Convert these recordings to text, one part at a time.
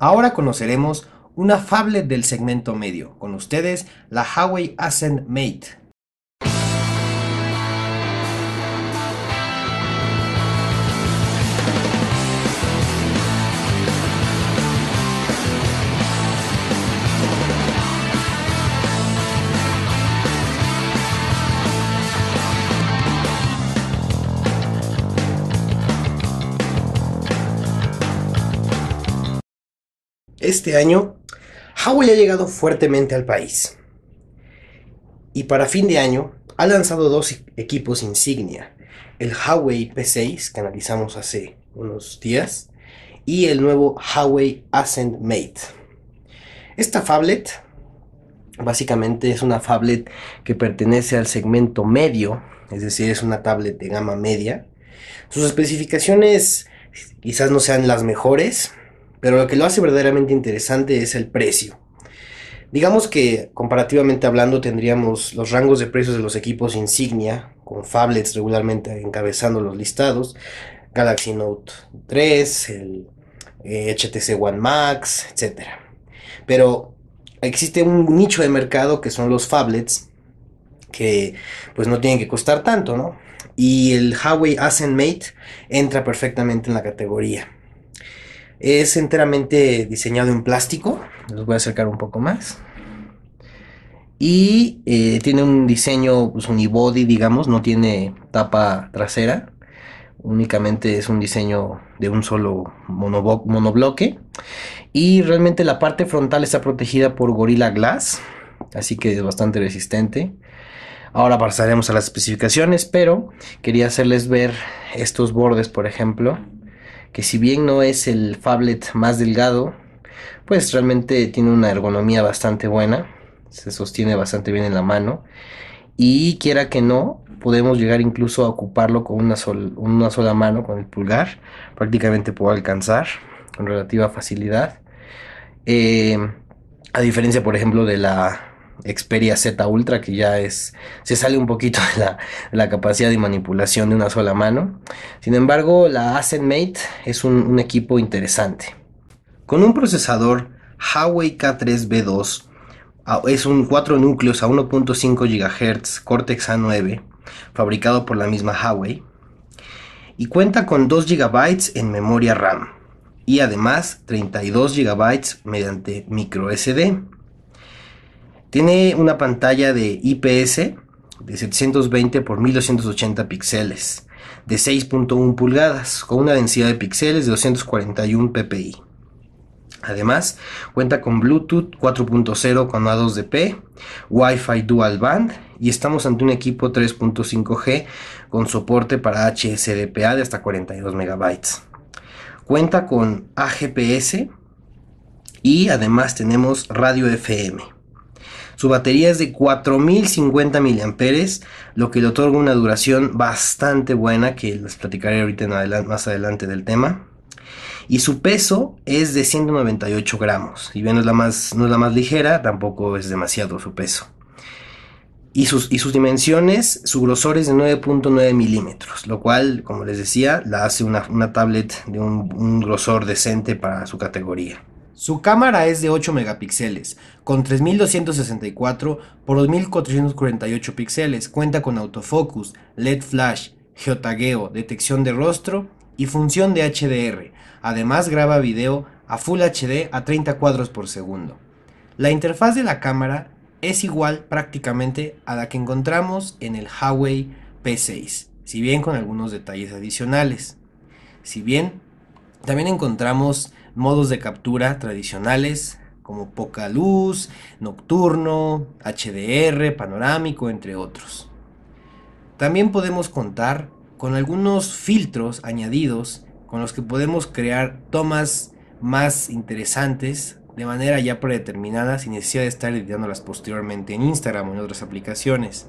Ahora conoceremos una fable del segmento medio. Con ustedes, la Huawei Ascend Mate. Este año, Huawei ha llegado fuertemente al país. Y para fin de año, ha lanzado dos equipos insignia. El Huawei P6, que analizamos hace unos días, y el nuevo Huawei ascent Mate. Esta tablet básicamente es una tablet que pertenece al segmento medio, es decir, es una tablet de gama media. Sus especificaciones quizás no sean las mejores, pero lo que lo hace verdaderamente interesante es el precio. Digamos que comparativamente hablando tendríamos los rangos de precios de los equipos insignia, con Fablets regularmente encabezando los listados, Galaxy Note 3, el HTC eh, One Max, etc. Pero existe un nicho de mercado que son los Fablets, que pues no tienen que costar tanto, ¿no? Y el Huawei Ascend Mate entra perfectamente en la categoría. Es enteramente diseñado en plástico. Les voy a acercar un poco más. Y eh, tiene un diseño pues, unibody, digamos, no tiene tapa trasera. Únicamente es un diseño de un solo monobloque. Y realmente la parte frontal está protegida por Gorilla Glass. Así que es bastante resistente. Ahora pasaremos a las especificaciones, pero quería hacerles ver estos bordes, por ejemplo que si bien no es el phablet más delgado, pues realmente tiene una ergonomía bastante buena, se sostiene bastante bien en la mano y quiera que no, podemos llegar incluso a ocuparlo con una, sola mano, con el pulgar, prácticamente puedo alcanzar con relativa facilidad. Eh, a diferencia, por ejemplo, de la Xperia Z Ultra, que ya es, se sale un poquito de la, capacidad de manipulación de una sola mano. Sin embargo, la Mate es un, equipo interesante. Con un procesador Huawei K3B2, es un 4 núcleos a 1.5 GHz Cortex A9, fabricado por la misma Huawei, y cuenta con 2 GB en memoria RAM y además 32 GB mediante micro SD tiene una pantalla de IPS de 720 por 1280 píxeles de 6.1 pulgadas con una densidad de píxeles de 241 ppi. Además, cuenta con Bluetooth 4.0 con A2DP, Wi-Fi Dual Band y estamos ante un equipo 3.5G con soporte para HSDPA de hasta 42 MB. Cuenta con AGPS y además tenemos radio FM. Su batería es de 4050 mAh, lo que le otorga una duración bastante buena, que les platicaré ahorita más adelante del tema. Y su peso es de 198 gramos. Y bien, no es la más, no la más ligera, tampoco es demasiado su peso. Y sus, y sus, dimensiones, su grosor es de 9.9 milímetros, lo cual, como les decía, la hace una, tablet de un, grosor decente para su categoría. Su cámara es de 8 megapíxeles, con 3264 por 2448 píxeles, cuenta con autofocus, LED flash, geotagueo, detección de rostro y función de HDR. Además graba video a Full HD a 30 cuadros por segundo. La interfaz de la cámara es igual prácticamente a la que encontramos en el Huawei P6, si bien con algunos detalles adicionales. Si bien también encontramos modos de captura tradicionales como poca luz, nocturno, HDR, panorámico, entre otros. También podemos contar con algunos filtros añadidos con los que podemos crear tomas más interesantes de manera ya predeterminada sin necesidad de estar editándolas posteriormente en Instagram o en otras aplicaciones.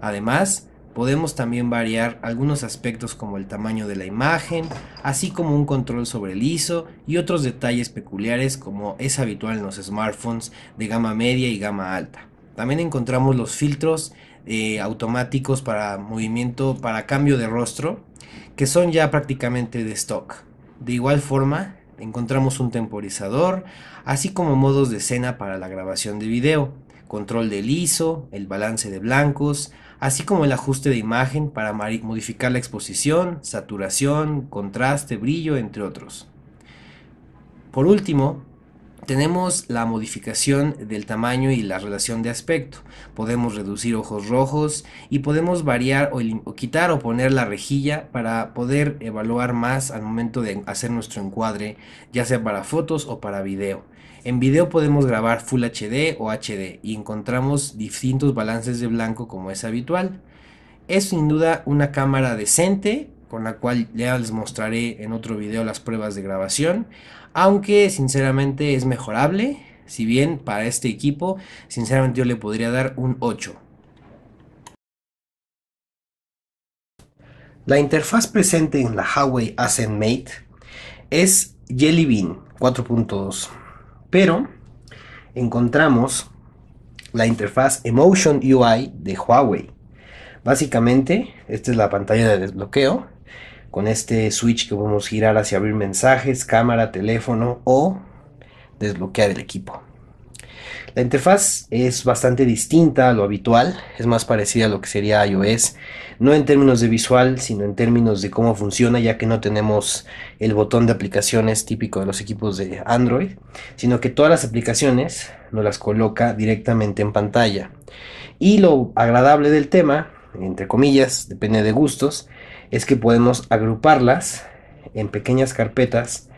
Además, Podemos también variar algunos aspectos como el tamaño de la imagen, así como un control sobre el ISO y otros detalles peculiares como es habitual en los smartphones de gama media y gama alta. También encontramos los filtros eh, automáticos para movimiento, para cambio de rostro, que son ya prácticamente de stock. De igual forma, encontramos un temporizador, así como modos de escena para la grabación de video control del ISO, el balance de blancos, así como el ajuste de imagen para modificar la exposición, saturación, contraste, brillo, entre otros. Por último, tenemos la modificación del tamaño y la relación de aspecto. Podemos reducir ojos rojos y podemos variar o, o, quitar o poner la rejilla para poder evaluar más al momento de hacer nuestro encuadre, ya sea para fotos o para video. En video podemos grabar Full HD o HD y encontramos distintos balances de blanco como es habitual. Es sin duda una cámara decente con la cual ya les mostraré en otro video las pruebas de grabación, aunque sinceramente es mejorable, si bien para este equipo sinceramente yo le podría dar un 8. La interfaz presente en la Huawei Ascend Mate es Jelly Bean 4.2 pero encontramos la interfaz Emotion UI de Huawei. Básicamente, esta es la pantalla de desbloqueo con este switch que podemos girar hacia abrir mensajes, cámara, teléfono o desbloquear el equipo. La interfaz es bastante distinta a lo habitual, es más parecida a lo que sería iOS, no en términos de visual, sino en términos de cómo funciona, ya que no tenemos el botón de aplicaciones típico de los equipos de Android, sino que todas las aplicaciones nos las coloca directamente en pantalla. Y lo agradable del tema, entre comillas, depende de gustos, es que podemos agruparlas en pequeñas carpetas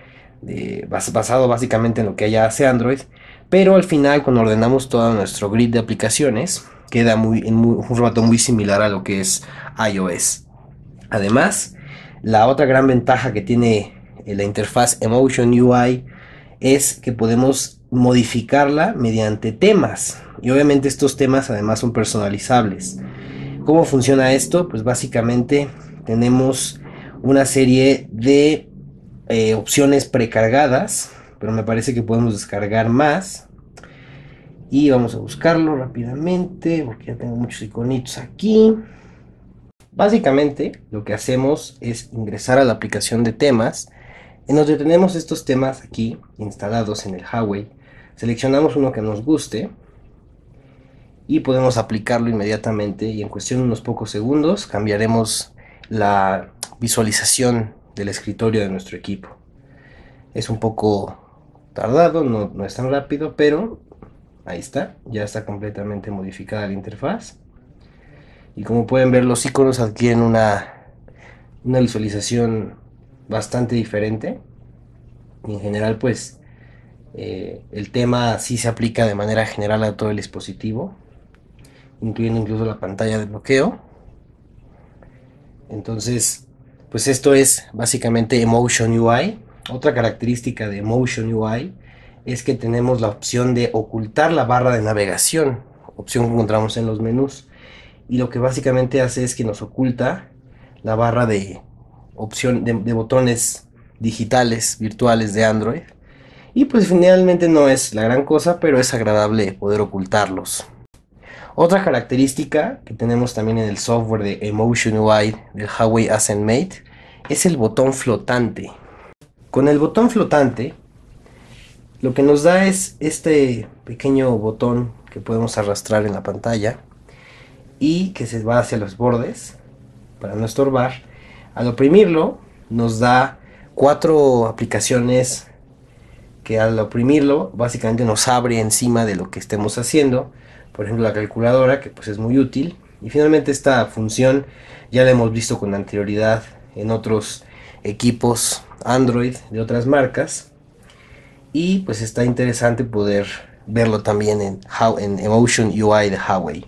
basado básicamente en lo que ya hace Android pero al final, cuando ordenamos todo nuestro grid de aplicaciones, queda muy, en un formato muy similar a lo que es iOS. Además, la otra gran ventaja que tiene eh, la interfaz Emotion UI es que podemos modificarla mediante temas. Y obviamente estos temas además son personalizables. ¿Cómo funciona esto? Pues básicamente tenemos una serie de eh, opciones precargadas pero me parece que podemos descargar más. Y vamos a buscarlo rápidamente, porque ya tengo muchos iconitos aquí. Básicamente, lo que hacemos es ingresar a la aplicación de temas, en donde tenemos estos temas aquí instalados en el Huawei. Seleccionamos uno que nos guste y podemos aplicarlo inmediatamente y en cuestión de unos pocos segundos cambiaremos la visualización del escritorio de nuestro equipo. Es un poco tardado, no, es tan rápido, pero ahí está, ya está completamente modificada la interfaz. Y como pueden ver, los iconos adquieren una, una visualización bastante diferente. en general, pues eh, el tema sí se aplica de manera general a todo el dispositivo, incluyendo incluso la pantalla de bloqueo. Entonces, pues esto es básicamente Emotion UI. Otra característica de Motion UI es que tenemos la opción de ocultar la barra de navegación, opción que encontramos en los menús. Y lo que básicamente hace es que nos oculta la barra de opción de, botones digitales virtuales de Android. Y pues finalmente no es la gran cosa, pero es agradable poder ocultarlos. Otra característica que tenemos también en el software de Emotion UI del Huawei Ascend Mate es el botón flotante. Con el botón flotante, lo que nos da es este pequeño botón que podemos arrastrar en la pantalla y que se va hacia los bordes para no estorbar. Al oprimirlo nos da cuatro aplicaciones que al oprimirlo básicamente nos abre encima de lo que estemos haciendo. Por ejemplo la calculadora que pues es muy útil. Y finalmente esta función ya la hemos visto con anterioridad en otros equipos Android de otras marcas. Y pues está interesante poder verlo también en, How, en Emotion UI de Huawei.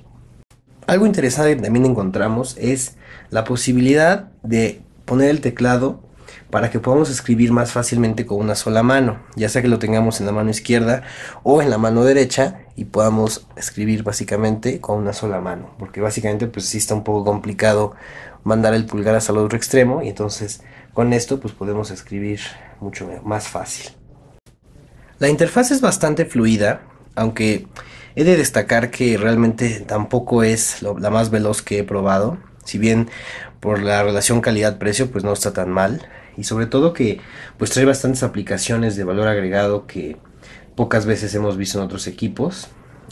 Algo interesante que también encontramos es la posibilidad de poner el teclado para que podamos escribir más fácilmente con una sola mano, ya sea que lo tengamos en la mano izquierda o en la mano derecha y podamos escribir básicamente con una sola mano, porque básicamente pues sí está un poco complicado mandar el pulgar hasta el otro extremo y entonces con esto pues podemos escribir mucho más fácil. La interfaz es bastante fluida, aunque he de destacar que realmente tampoco es la más veloz que he probado. Si bien por la relación calidad-precio pues no está tan mal. Y sobre todo que pues trae bastantes aplicaciones de valor agregado que pocas veces hemos visto en otros equipos.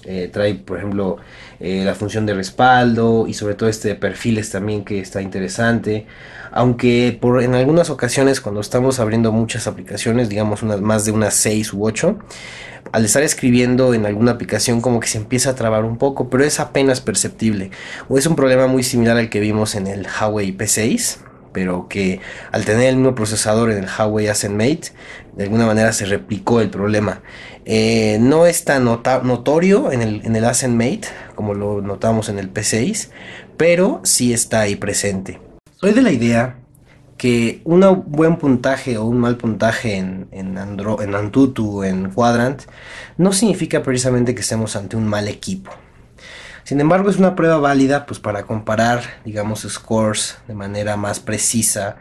Eh, trae, por ejemplo, eh, la función de respaldo y sobre todo este de perfiles también que está interesante. Aunque por, en algunas ocasiones cuando estamos abriendo muchas aplicaciones, digamos unas, más de unas 6 u 8, al estar escribiendo en alguna aplicación como que se empieza a trabar un poco, pero es apenas perceptible. O es un problema muy similar al que vimos en el Huawei P6 pero que al tener el mismo procesador en el Huawei Ascend Mate, de alguna manera se replicó el problema. Eh, no es tan notorio en el, en Ascend Mate como lo notamos en el P6, pero sí está ahí presente. Soy de la idea que un buen puntaje o un mal puntaje en, en, Andro en Antutu, en Quadrant, no significa precisamente que estemos ante un mal equipo. Sin embargo, es una prueba válida pues, para comparar, digamos, scores de manera más precisa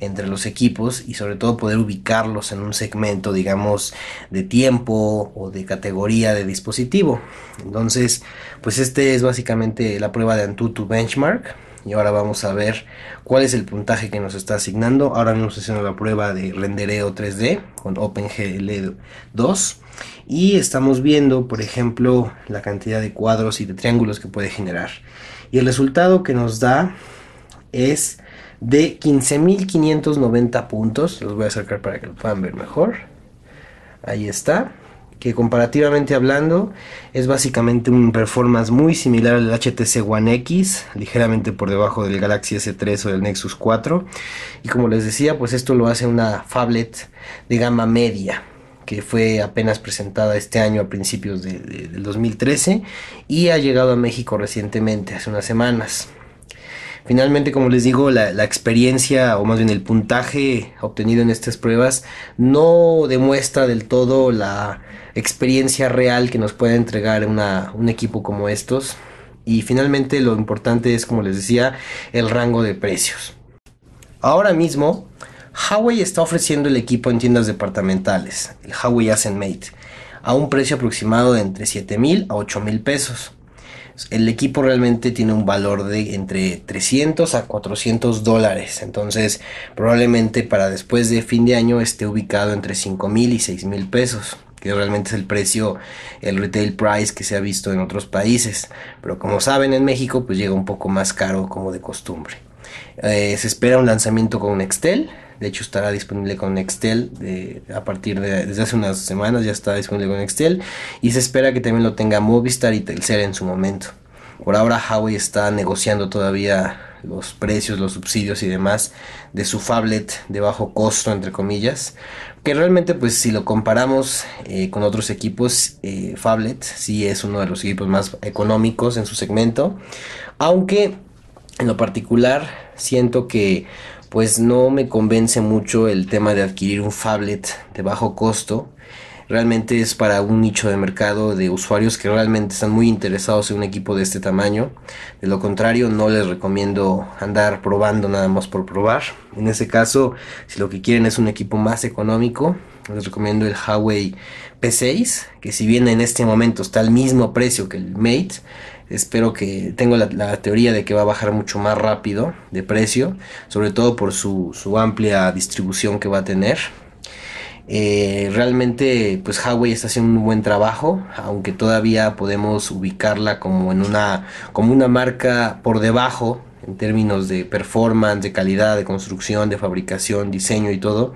entre los equipos y sobre todo poder ubicarlos en un segmento, digamos, de tiempo o de categoría de dispositivo. Entonces, pues este es básicamente la prueba de Antutu Benchmark y ahora vamos a ver cuál es el puntaje que nos está asignando. Ahora mismo estoy haciendo la prueba de rendereo 3D con OpenGL 2 y estamos viendo, por ejemplo, la cantidad de cuadros y de triángulos que puede generar. Y el resultado que nos da es de 15.590 puntos. Los voy a acercar para que lo puedan ver mejor. Ahí está que comparativamente hablando es básicamente un performance muy similar al HTC One X, ligeramente por debajo del Galaxy S3 o del Nexus 4. Y como les decía, pues esto lo hace una phablet de gama media que fue apenas presentada este año a principios del 2013 y ha llegado a México recientemente, hace unas semanas. Finalmente, como les digo, la, experiencia o más bien el puntaje obtenido en estas pruebas no demuestra del todo la experiencia real que nos puede entregar un equipo como estos. Y finalmente lo importante es, como les decía, el rango de precios. Ahora mismo, Huawei está ofreciendo el equipo en tiendas departamentales, el Huawei Ascent Mate, a un precio aproximado de entre 7 mil a 8 mil pesos. El equipo realmente tiene un valor de entre 300 a 400 dólares. Entonces, probablemente para después de fin de año esté ubicado entre 5 mil y 6 mil pesos que realmente es el precio, el retail price que se ha visto en otros países. Pero como saben, en México pues llega un poco más caro como de costumbre. Eh, se espera un lanzamiento con Nextel, de hecho, estará disponible con Nextel a partir de desde hace unas semanas, ya está disponible con Nextel. Y se espera que también lo tenga Movistar y Telcel en su momento. Por ahora, Huawei está negociando todavía los precios, los subsidios y demás de su phablet de bajo costo, entre comillas. Que realmente, pues si lo comparamos eh, con otros equipos, eh, phablet sí es uno de los equipos más económicos en su segmento. Aunque en lo particular siento que pues no me convence mucho el tema de adquirir un phablet de bajo costo realmente es para un nicho de mercado de usuarios que realmente están muy interesados en un equipo de este tamaño. De lo contrario, no les recomiendo andar probando nada más por probar. En ese caso, si lo que quieren es un equipo más económico, les recomiendo el Huawei P6, que si bien en este momento está al mismo precio que el Mate, espero que tengo la, teoría de que va a bajar mucho más rápido de precio, sobre todo por su amplia distribución que va a tener. Eh, realmente, pues Huawei está haciendo un buen trabajo, aunque todavía podemos ubicarla como en una, como una marca por debajo en términos de performance, de calidad, de construcción, de fabricación, diseño y todo,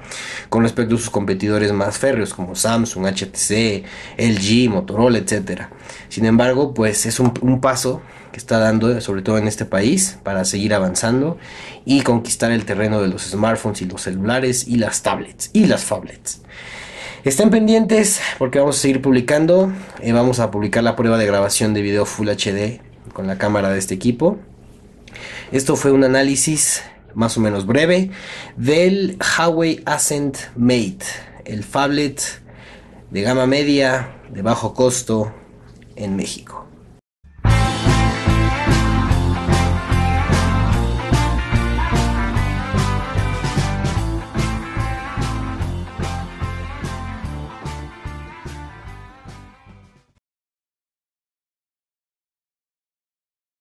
con respecto a sus competidores más férreos como Samsung, HTC, LG, Motorola, etc. Sin embargo, pues es un, paso que está dando, sobre todo en este país, para seguir avanzando y conquistar el terreno de los smartphones y los celulares y las tablets y las phablets. Estén pendientes porque vamos a seguir publicando. Eh, vamos a publicar la prueba de grabación de video Full HD con la cámara de este equipo. Esto fue un análisis más o menos breve del Huawei Ascent Mate, el phablet de gama media de bajo costo en México.